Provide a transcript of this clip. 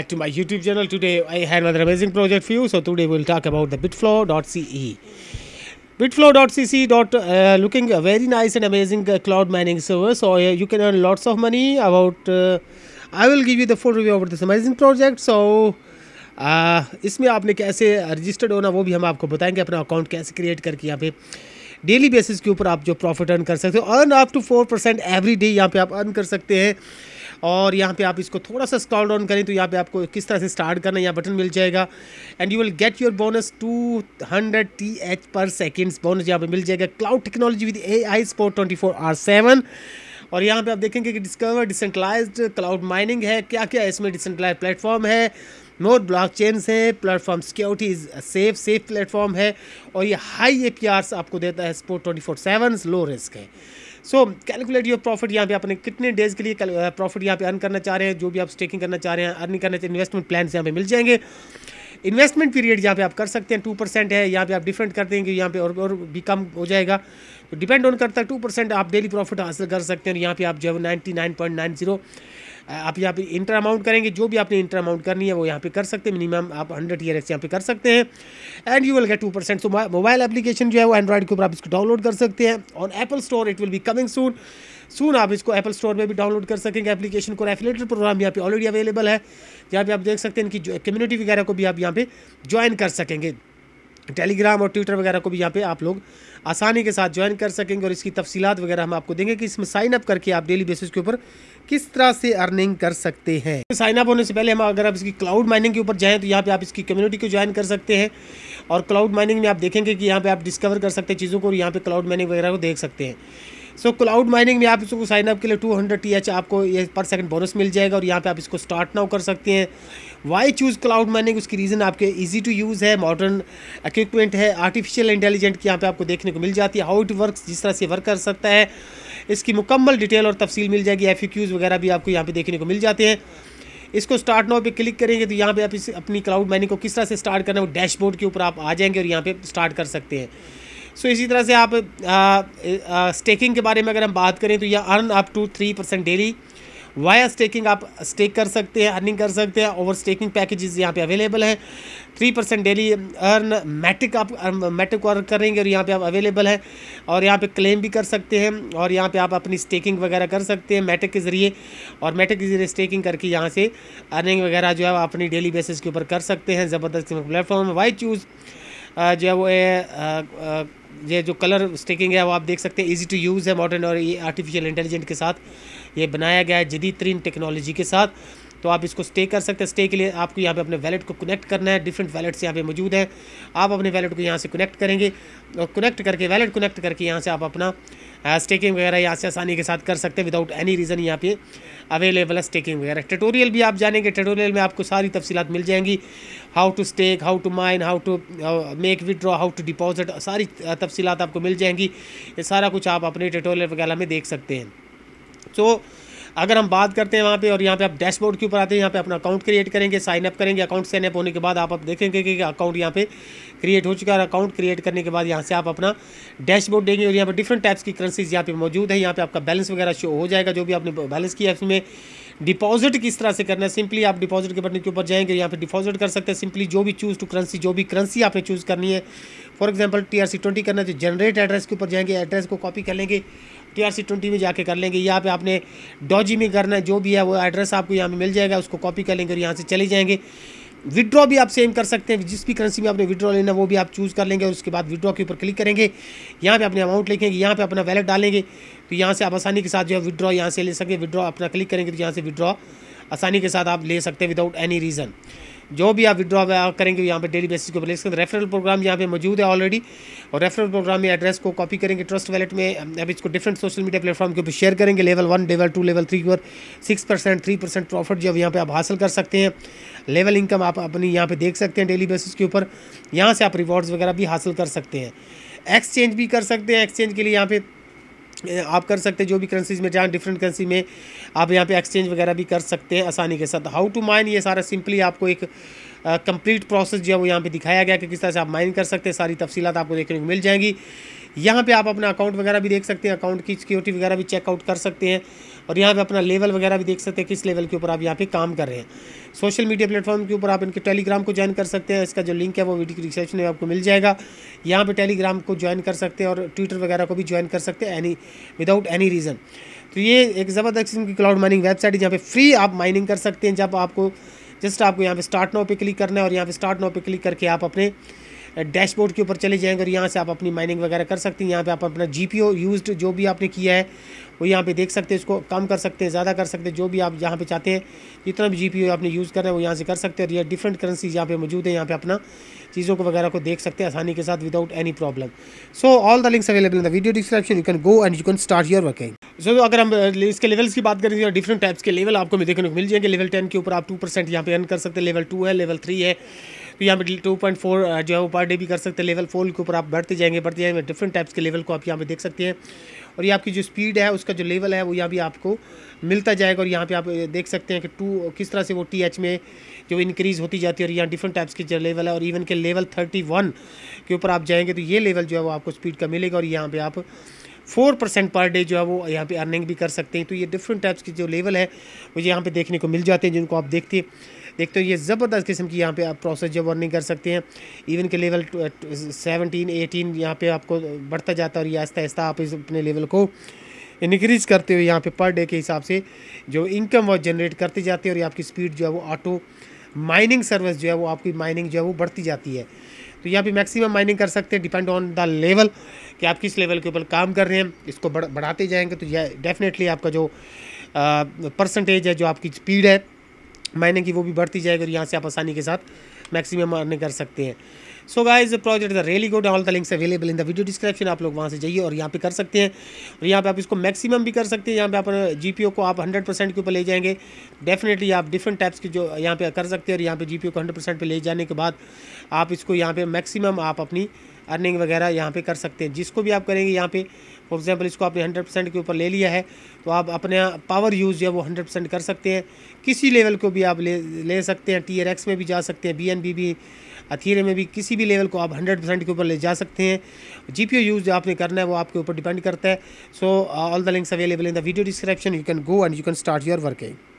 back to my YouTube channel. Today I had another amazing project for you. So today we'll talk about the bitflow.ce. Bitflow.cc. Uh, looking a very nice and amazing uh, cloud mining server. So uh, you can earn lots of money. About uh, I will give you the full review about this amazing project. So इसमें आपने कैसे registered होना वो भी हम आपको बताएंगे अपना अकाउंट कैसे क्रिएट करके यहाँ पे डेली बेसिस के ऊपर आप जो प्रॉफिट अर्न कर सकते हो earn up to four percent every day यहाँ पे आप अर्न कर सकते हैं और यहाँ पे आप इसको थोड़ा सा स्क्रॉल डाउन करें तो यहाँ पे आपको किस तरह से स्टार्ट करना है यहाँ बटन मिल जाएगा and you will get your bonus two hundred T H per seconds bonus यहाँ पे मिल जाएगा cloud technology with A I support twenty four R seven और यहाँ पे आप देखेंगे कि डिस्कवर डिसेंट्रलाइज क्लाउड माइनिंग है क्या क्या इसमें डिसेंट्रलाइज प्लेटफॉर्म है मोर ब्लॉक चेन्स है platform security is safe safe platform है और ये हाई ए आपको देता है support twenty four seven low risk है सो कैलकुलेट योर प्रॉफिट यहाँ पे आपने कितने डेज़ के लिए प्रॉफिट uh, यहाँ पे अर्न करना चाह रहे हैं जो भी आप स्टेकिंग करना चाह रहे हैं अर्निंग करना चाह इन्वेस्टमेंट प्लान यहाँ पे मिल जाएंगे इन्वेस्टमेंट पीरियड यहाँ पे आप कर सकते हैं टू परसेंट है यहाँ पे आप डिफेंड कर देंगे यहाँ पे और और भी कम हो जाएगा तो डिपेंड ऑन करता है टू परसेंट आप डेली प्रॉफिट हासिल कर सकते हैं और यहाँ पे आप जो है ninety nine point nine zero आप यहाँ पे इंटर अमाउंट करेंगे जो भी आपने इंटर अमाउंट करनी है वो यहाँ पे कर सकते हैं मिनिमम आप हंड्रेड ईयर एस यहाँ पे कर सकते हैं and you will get two percent so mobile application जो है वो एंड्रॉइड के ऊपर आप इसको डाउनलोड कर सकते हैं on Apple store it will be coming soon soon आप इसको एप्पल स्टोर में भी डाउनलोड कर सकेंगे एप्लीकेशन को रेफिलेटर प्रोग्राम यहाँ पे ऑलरेडी अवेलेबल है यहाँ पे आप देख सकते हैं इनकी कम्युनिटी वगैरह को भी आप यहाँ पे ज्वाइन कर सकेंगे टेलीग्राम और ट्विटर वगैरह को भी यहाँ पे आप लोग आसानी के साथ ज्वाइन कर सकेंगे और इसकी तफसीत वगैरह हम आपको देंगे कि इसमें साइन अप करके आप डेली बेसिस के ऊपर किस तरह से अर्निंग कर सकते हैं तो साइन अप होने से पहले हम अगर आप इसकी क्लाउड माइनिंग के ऊपर जाएँ तो यहाँ पे आप इसकी कम्युनिटी को ज्वाइन कर सकते हैं और क्लाउड माइनिंग में आप देखेंगे कि यहाँ पर आप डिस्कवर कर सकते हैं चीज़ों को और यहाँ पर क्लाउड माइनिंग वगैरह को देख सकते हैं सो क्लाउड माइनिंग में आप इसको साइन अप के लिए 200 हंड्रेड टी एच आपको ये पर सेकंड बोनस मिल जाएगा और यहाँ पे आप इसको स्टार्ट नाउ कर सकते हैं वाई चूज़ क्लाउड माइनिंग उसकी रीज़न आपके इजी टू यूज़ है मॉडर्न इक्विपमेंट है आर्टिफिशियल इंटेलिजेंट की यहाँ पे आपको देखने को मिल जाती है हाउ इट वर्क जिस तरह से वर्क कर सकता है इसकी मुकम्मल डिटेल और तफसील मिल जाएगी एफ वगैरह भी आपको यहाँ पर देखने को मिल जाते हैं इसको स्टार्ट नाउ पे क्लिक करेंगे तो यहाँ पे आप इस अपनी क्लाउड माइनिंग को किस तरह से स्टार्ट करना है वो डैशबोर्ड के ऊपर आप आ जाएंगे और यहाँ पे स्टार्ट कर सकते हैं सो इसी तरह से आप स्टेकिंग के बारे में अगर हम बात करें तो यह earn up to three percent daily via staking आप स्टेक कर सकते हैं अर्निंग कर सकते हैं ओवर स्टेकिंग पैकेजेस यहाँ पे अवेलेबल हैं three percent daily earn metric आप मैट्रिक वर्क करेंगे और यहाँ पे आप अवेलेबल हैं और यहाँ पे क्लेम भी कर सकते हैं और यहाँ पे आप अपनी स्टेकिंग वगैरह कर सकते हैं मैट्रिक के ज़रिए और मैट्रिक के ज़रिए स्टेकिंग करके यहाँ से अर्निंग वगैरह जो है अपनी डेली बेसिस के ऊपर कर सकते हैं ज़बरदस्त प्लेटफॉर्म वाई चूज़ जो है वो ये जो कलर स्टिकिंग है वो आप देख सकते हैं ईजी टू यूज़ है मॉडर्न और ये आर्टिफिशियल इंटेलिजेंट के साथ ये बनाया गया है जदीद तरीन टेक्नोलॉजी के साथ तो आप इसको स्टे कर सकते हैं स्टे के लिए आपको यहाँ पे अपने वैलेट को कनेक्ट करना है डिफरेंट वैलेट्स यहाँ पे मौजूद हैं आप अपने वैलेट को यहाँ से कनेक्ट करेंगे और कनेक्ट करके वैलेट कनेक्ट करके यहाँ से आप अपना स्टेकिंग वगैरह यहाँ से आसानी के साथ कर सकते हैं विदाउट एनी रीज़न यहाँ पे अवेलेबल है स्टेकिंग वगैरह ट्यूटोरियल भी आप जानेंगे ट्यूटोरियल में आपको सारी तफसीत मिल जाएंगी how to stake how to mine how to make withdraw how to deposit सारी तफसीत आपको मिल जाएंगी ये सारा कुछ आप अपने ट्यूटोरियल वगैरह में देख सकते हैं सो so, अगर हम बात करते हैं वहाँ पे और यहाँ पे आप डैशबोर्ड के ऊपर आते हैं यहाँ पे अपना अकाउंट क्रिएट करेंगे साइन अप करेंगे अकाउंट साइन अप होने के बाद आप अब देखेंगे कि अकाउंट यहाँ पे क्रिएट हो चुका है अकाउंट क्रिएट करने के बाद यहाँ से आप अपना डैशबोर्ड देंगे और यहाँ पर डिफरेंट टाइप्स की करेंसीज यहाँ पर मौजूद है यहाँ पर आपका बैलेंस वगैरह शो हो जाएगा जो भी आपने बैलेंस किया इसमें डिपॉजिट किस तरह से करना है सिंपली आप डिपॉजिट के बटन के ऊपर जाएंगे यहाँ पे डिपॉजिट कर सकते हैं सिंपली जो भी चूज़ टू करेंसी जो भी करेंसी आपने चूज़ करनी है फॉर एग्जांपल टीआरसी ट्वेंटी करना है तो जनरेट एड्रेस के ऊपर जाएंगे एड्रेस को कॉपी कर लेंगे टीआरसी ट्वेंटी में जाके कर लेंगे यहाँ पे आपने डॉजी में करना है जो भी है वो एड्रेस आपको यहाँ पर मिल जाएगा उसको कॉपी कर लेंगे और यहाँ से चले जाएंगे विड्रॉ भी आप सेम कर सकते हैं जिस भी करेंसी में आपने विड्रॉ लेना वो भी आप चूज़ कर लेंगे और उसके बाद विड्रॉ के ऊपर क्लिक करेंगे यहाँ पे अपने अमाउंट लिखेंगे यहाँ पे अपना वैलेट डालेंगे तो यहाँ से आप आसानी के साथ जो है विड्रॉ यहाँ से ले सकें विड्रॉ अपना क्लिक करेंगे तो यहाँ से विड्रॉ आसानी के साथ आप ले सकते हैं विदाउट एनी रीज़न जो भी आप विड्रॉ करेंगे यहाँ पे डेली बेसिस के ऊपर ले सकते हैं रेफरल प्रोग्राम यहाँ पे मौजूद है ऑलरेडी और रेफरल प्रोग्राम में एड्रेस को कॉपी करेंगे ट्रस्ट वैलेट में अब इसको डिफरेंट सोशल मीडिया प्लेटफॉर्म के ऊपर शेयर करेंगे level one level two level three और ऊपर six percent three percent profit जब यहाँ पर आप हासिल कर सकते हैं लेवल इनकम आप अपनी यहाँ पर देख सकते हैं डेली बेसिस के ऊपर यहाँ से आप रिवॉर्ड्स वगैरह भी हासिल कर सकते हैं एक्सचेंज भी कर सकते हैं एक्सचेंज के लिए यहाँ पर आप कर सकते हैं जो भी करेंसीज में जहाँ डिफरेंट करेंसी में आप यहाँ पे एक्सचेंज वगैरह भी कर सकते हैं आसानी के साथ हाउ टू माइन ये सारा सिंपली आपको एक कंप्लीट प्रोसेस जो है वो यहाँ पे दिखाया गया कि किस तरह से आप माइन कर सकते हैं सारी तफसीत आपको देखने को मिल जाएंगी यहाँ पे आप अपना अकाउंट वगैरह भी देख सकते हैं अकाउंट की सिक्योरिटी वगैरह भी चेकआउट कर सकते हैं और यहाँ पे अपना लेवल वगैरह भी देख सकते हैं किस लेवल के ऊपर आप यहाँ पे काम कर रहे हैं सोशल मीडिया प्लेटफॉर्म के ऊपर आप इनके टेलीग्राम को ज्वाइन कर सकते हैं इसका जो लिंक है वो वीडियो की डिस्क्रिप्शन में आपको मिल जाएगा यहाँ पर टेलीग्राम को ज्वाइन कर सकते हैं और ट्विटर वगैरह को भी ज्वाइन कर सकते हैं एनी विदाउट एनी रीज़न तो ये एक ज़बरदस्त इनकी क्लाउड माइनिंग वेबसाइट है जहाँ पे फ्री आप माइनिंग कर सकते हैं जब आपको जस्ट आपको यहाँ पे स्टार्ट नाउ पे क्लिक करना है और यहाँ पे स्टार्ट नाउ पे क्लिक करके आप अपने डैशबोर्ड के ऊपर चले जाएंगे और यहाँ से आप अपनी माइनिंग वगैरह कर सकते हैं यहाँ पे आप अपना जी पी जो भी आपने किया है वो यहाँ पे देख सकते हैं इसको कम कर सकते हैं ज़्यादा कर सकते हैं जो भी आप यहाँ पे चाहते हैं जितना भी जी आपने यूज़ करना है वो यहाँ से कर सकते हैं और यह डिफरेंट करेंसीज यहाँ पे मौजूद है यहाँ पे अपना चीज़ों को वगैरह को देख सकते हैं आसानी के साथ without any problem so all the links available in the video description you can go and you can start your working so अगर हम इसके लेवल्स की बात करें तो डिफरेंट टाइप्स के लेवल आपको देखने को मिल जाएंगे लेवल टेन के ऊपर आप टू परसेंट यहाँ पे अर्न कर सकते हैं लेवल टू है लेवल थ्री है तो यहाँ पे टू पॉइंट फोर जो है वो पर डे भी कर सकते हैं लेवल फोर के ऊपर आप बढ़ते जाएंगे बढ़ते जाएंगे डिफरेंट टाइप्स के लेवल को आप यहाँ पे देख सकते हैं और ये आपकी जो स्पीड है उसका जो लेवल है वो यहाँ भी आपको मिलता जाएगा और यहाँ पे आप uh, देख सकते हैं कि टू uh, किस तरह से वो टी एच में जो इंक्रीज़ होती जाती है और यहाँ डिफरेंट टाइप्स के जो लेवल है और इवन के लेवल थर्टी वन के ऊपर आप जाएंगे तो ये लेवल जो है वो आपको स्पीड का मिलेगा और यहाँ पर आप फोर परसेंट पर डे जो है वो यहाँ पे अर्निंग भी कर सकते हैं तो ये डिफरेंट टाइप्स के जो लेवल है वो यहाँ पे देखने को मिल जाते हैं जिनको आप देखते हैं देखते हो ये ज़बरदस्त किस्म की यहाँ पे आप प्रोसेस जो वर्निंग कर सकते हैं इवन के लेवल सेवनटीन एटीन यहाँ पे आपको बढ़ता जाता है और ये आहिस्ता आहिस्ता आप इस अपने लेवल को इनक्रीज करते हुए यहाँ पे पर डे के हिसाब से जो इनकम वो जनरेट करते जाते हैं और ये आपकी स्पीड जो है वो ऑटो माइनिंग सर्विस जो है वो आपकी माइनिंग जो है वो बढ़ती जाती है तो यहाँ पे मैक्सिमम माइनिंग कर सकते हैं डिपेंड ऑन द लेवल कि आप किस लेवल के ऊपर काम कर रहे हैं इसको बढ़ाते जाएंगे तो यह डेफिनेटली आपका जो परसेंटेज है जो आपकी स्पीड है मायने की वो भी बढ़ती जाएगी और यहाँ से आप आसानी के साथ मैक्सिमम अर्न कर सकते हैं so guys project the really good all the links available in the video description आप लोग वहाँ से जाइए और यहाँ पे कर सकते हैं और यहाँ पे आप इसको मैक्सिमम भी कर सकते हैं यहाँ पे आप ओ को आप 100 परसेंट के ऊपर ले जाएंगे डेफिनेटली आप डिफरेंट टाइप्स की जो यहाँ पे कर सकते हैं और यहाँ पे ओ को 100 परसेंट पर ले जाने के बाद आप इसको यहाँ पे मैक्सिमम आप अपनी अर्निंग वगैरह यहाँ पे कर सकते हैं जिसको भी आप करेंगे यहाँ पे फॉर एग्जांपल इसको आपने हंड्रेड परसेंट के ऊपर ले लिया है तो आप अपना पावर यूज़ या वो हंड्रेड परसेंट कर सकते हैं किसी लेवल को भी आप ले ले सकते हैं टी में भी जा सकते हैं बी एन बी भी अथीरे में भी किसी भी लेवल को आप हंड्रेड परसेंट के ऊपर ले जा सकते हैं जी पी यूज़ आपने करना है वो आपके ऊपर डिपेंड करता है so all the links available in the video description you can go and you can start your working